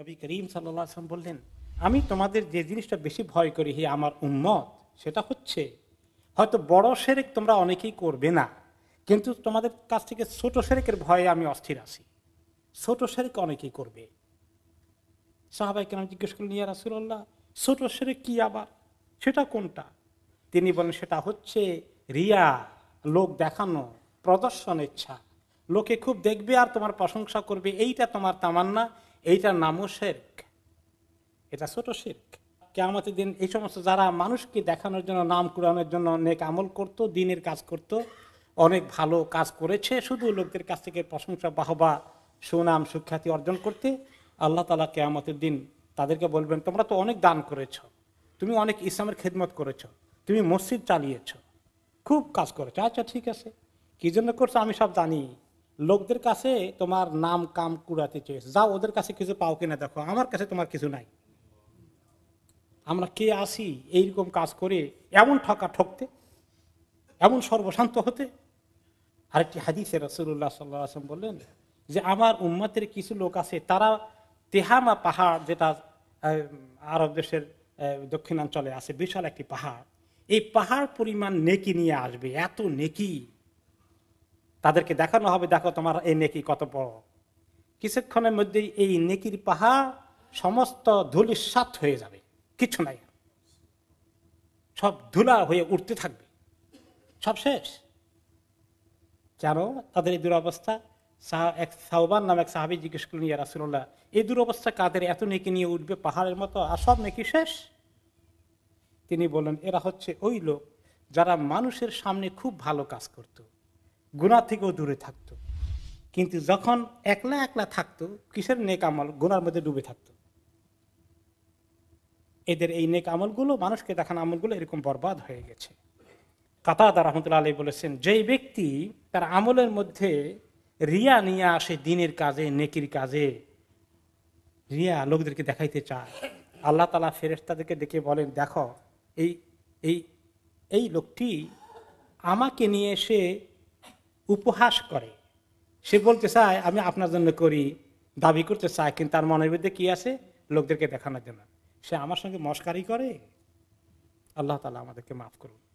নবী করিম সাল্লাম বললেন আমি তোমাদের যে জিনিসটা বেশি ভয় করি হে আমার উম্মত সেটা হচ্ছে হয়তো বড় সেরেক তোমরা অনেকেই করবে না কিন্তু তোমাদের কাছ থেকে ছোট সেরেকের ভয়ে আমি অস্থির আছি ছোট সেরেক অনেকেই করবে সাহাবাই কেন জিজ্ঞেস করলেন ইয়া রাসুল্লাহ ছোট সেরেক কি আবার সেটা কোনটা তিনি বলেন সেটা হচ্ছে রিয়া লোক দেখানো প্রদর্শন ইচ্ছা লোকে খুব দেখবে আর তোমার প্রশংসা করবে এইটা তোমার তামান্না এইটার নামও শেরক এটা ছোট শির্ক কেয়ামতের দিন এই সমস্ত যারা মানুষকে দেখানোর জন্য নাম কুরানোর জন্য অনেক আমল করত দিনের কাজ করত অনেক ভালো কাজ করেছে শুধু লোকদের কাছ থেকে প্রশংসা বাহবা সুনাম সুখ্যাতি অর্জন করতে আল্লাহ তালা কেয়ামতের দিন তাদেরকে বলবেন তোমরা তো অনেক দান করেছ তুমি অনেক ইসলামের খেদমত করেছ তুমি মসজিদ চালিয়েছ খুব কাজ করেছো আচ্ছা ঠিক আছে কী জন্য করছো আমি সব জানি লোকদের কাছে তোমার নাম কাম কুড়াতে চেয়েছে যাও ওদের কাছে কিছু পাও কিনা দেখো আমার কাছে তোমার কিছু নাই আমরা কে আসি এইরকম কাজ করে এমন ঠকা ঠকতে এমন সর্বশান্ত হতে আরেকটি হাদিসে রসুল্লাহ আসলাম বললেন যে আমার উম্মাতের কিছু লোক আছে তারা তেহামা পাহাড় যেটা আরব দেশের দক্ষিণাঞ্চলে আছে বিশাল একটি পাহাড় এই পাহাড় পরিমাণ নেকি নিয়ে আসবে এত নেকি তাদেরকে দেখানো হবে দেখো তোমার এই নেকি কত বড় কিছুক্ষণের মধ্যেই এই নেকির পাহা সমস্ত ধুলির সাত হয়ে যাবে কিছু নাই সব ধুলা হয়ে উঠতে থাকবে সব শেষ কেন তাদের এই দুরবস্থা এক সাহবান নামে এক সাহাবি জিজ্ঞেস করলেন ইয়া রাসুল্লাহ এই দুরবস্থা কাদের এত নেকি নিয়ে উঠবে পাহাড়ের মতো আর সব নেকি শেষ তিনি বললেন এরা হচ্ছে ওই লোক যারা মানুষের সামনে খুব ভালো কাজ করতো গুণার থেকেও দূরে থাকতো কিন্তু যখন একলা একলা থাকতো কিসের নেক আমল গুনার মধ্যে ডুবে থাকতো এদের এই নেক আমলগুলো মানুষকে দেখানো আমলগুলো এরকম বরবাদ হয়ে গেছে কাতাদা রহমতুল্লা আলী বলেছেন যেই ব্যক্তি তার আমলের মধ্যে রিয়া নিয়ে আসে দিনের কাজে নেকির কাজে রিয়া লোকদেরকে দেখাইতে চায় আল্লাহ তালা ফেরেস্তাদেরকে ডেকে বলেন দেখো এই এই এই লোকটি আমাকে নিয়ে এসে উপহাস করে সে বলতে চায় আমি আপনার জন্য করি দাবি করতে চায় কিন্তু তার মনের মধ্যে কি আছে লোকদেরকে দেখানোর জন্য সে আমার সঙ্গে মস্কারি করে আল্লাহ তালা আমাদেরকে মাফ করুন